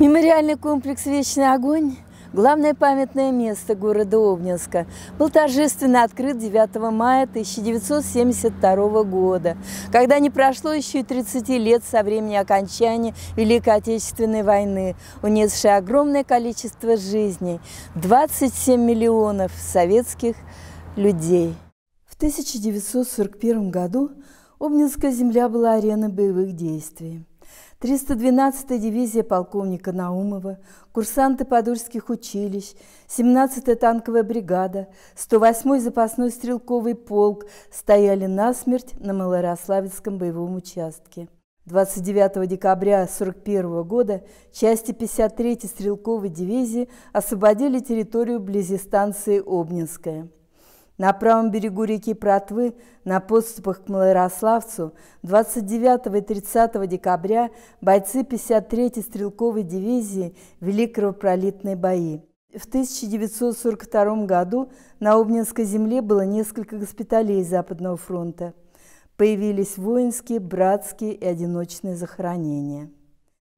Мемориальный комплекс «Вечный огонь» главное памятное место города Обнинска, был торжественно открыт 9 мая 1972 года, когда не прошло еще и 30 лет со времени окончания Великой Отечественной войны, унесшей огромное количество жизней – 27 миллионов советских людей. В 1941 году Обнинская земля была ареной боевых действий. 312-я дивизия полковника Наумова, курсанты подольских училищ, 17-я танковая бригада, 108-й запасной стрелковый полк стояли насмерть на Малорославецком боевом участке. 29 декабря 1941 года части 53-й стрелковой дивизии освободили территорию близи станции Обнинская – на правом берегу реки Протвы на подступах к Малорославцу 29 и 30 декабря бойцы 53-й стрелковой дивизии вели кровопролитные бои. В 1942 году на Обнинской земле было несколько госпиталей Западного фронта. Появились воинские, братские и одиночные захоронения.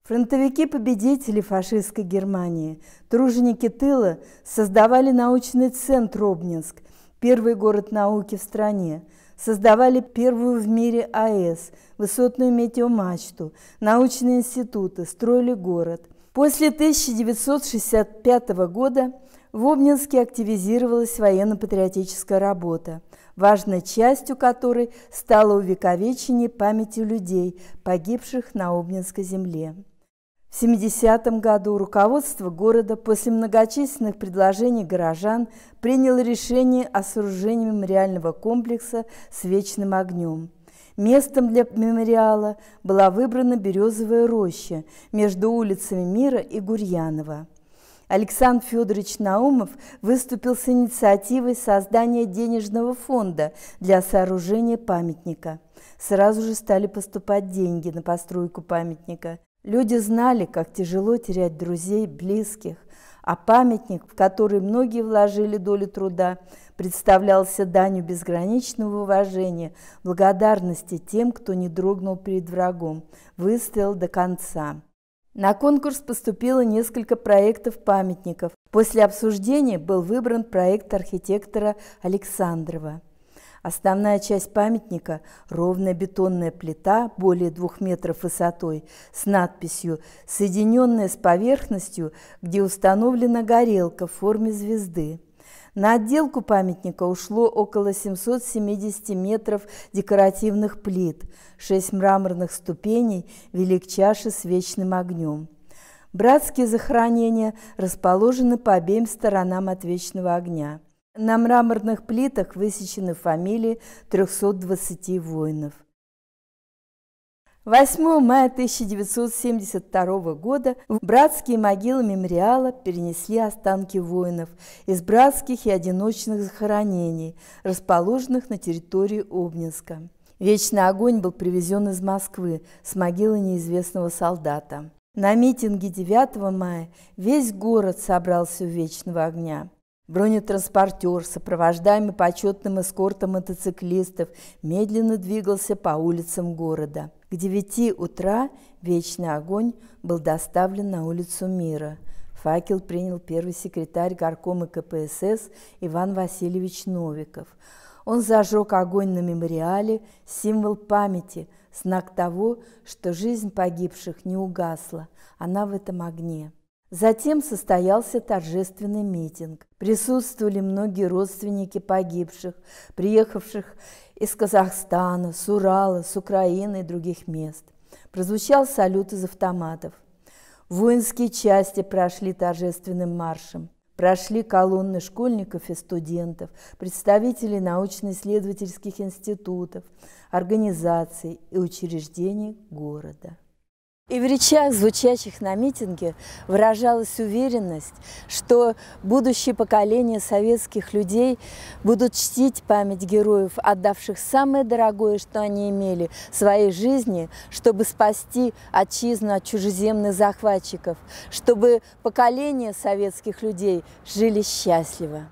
Фронтовики-победители фашистской Германии, труженики тыла, создавали научный центр Обнинск – первый город науки в стране, создавали первую в мире АЭС, высотную метеомачту, научные институты, строили город. После 1965 года в Обнинске активизировалась военно-патриотическая работа, важной частью которой стало увековечение памяти людей, погибших на Обнинской земле. В 70 м году руководство города после многочисленных предложений горожан приняло решение о сооружении мемориального комплекса с вечным огнем. Местом для мемориала была выбрана березовая роща между улицами Мира и Гурьянова. Александр Федорович Наумов выступил с инициативой создания денежного фонда для сооружения памятника. Сразу же стали поступать деньги на постройку памятника. Люди знали, как тяжело терять друзей, близких, а памятник, в который многие вложили долю труда, представлялся данью безграничного уважения, благодарности тем, кто не дрогнул перед врагом, выстоял до конца. На конкурс поступило несколько проектов памятников. После обсуждения был выбран проект архитектора Александрова. Основная часть памятника – ровная бетонная плита более двух метров высотой с надписью, соединенная с поверхностью, где установлена горелка в форме звезды. На отделку памятника ушло около 770 метров декоративных плит, шесть мраморных ступеней вели к чаше с вечным огнем. Братские захоронения расположены по обеим сторонам от вечного огня – на мраморных плитах высечены фамилии 320 воинов. 8 мая 1972 года в братские могилы мемориала перенесли останки воинов из братских и одиночных захоронений, расположенных на территории Обнинска. Вечный огонь был привезен из Москвы с могилы неизвестного солдата. На митинге 9 мая весь город собрался у Вечного огня. Бронетранспортер, сопровождаемый почетным эскортом мотоциклистов, медленно двигался по улицам города. К девяти утра вечный огонь был доставлен на улицу Мира. Факел принял первый секретарь горкома КПСС Иван Васильевич Новиков. Он зажег огонь на мемориале, символ памяти, знак того, что жизнь погибших не угасла, она в этом огне. Затем состоялся торжественный митинг. Присутствовали многие родственники погибших, приехавших из Казахстана, с Урала, с Украины и других мест. Прозвучал салют из автоматов. Воинские части прошли торжественным маршем. Прошли колонны школьников и студентов, представителей научно-исследовательских институтов, организаций и учреждений города. И в речах, звучащих на митинге, выражалась уверенность, что будущие поколения советских людей будут чтить память героев, отдавших самое дорогое, что они имели, своей жизни, чтобы спасти отчизну от чужеземных захватчиков, чтобы поколения советских людей жили счастливо.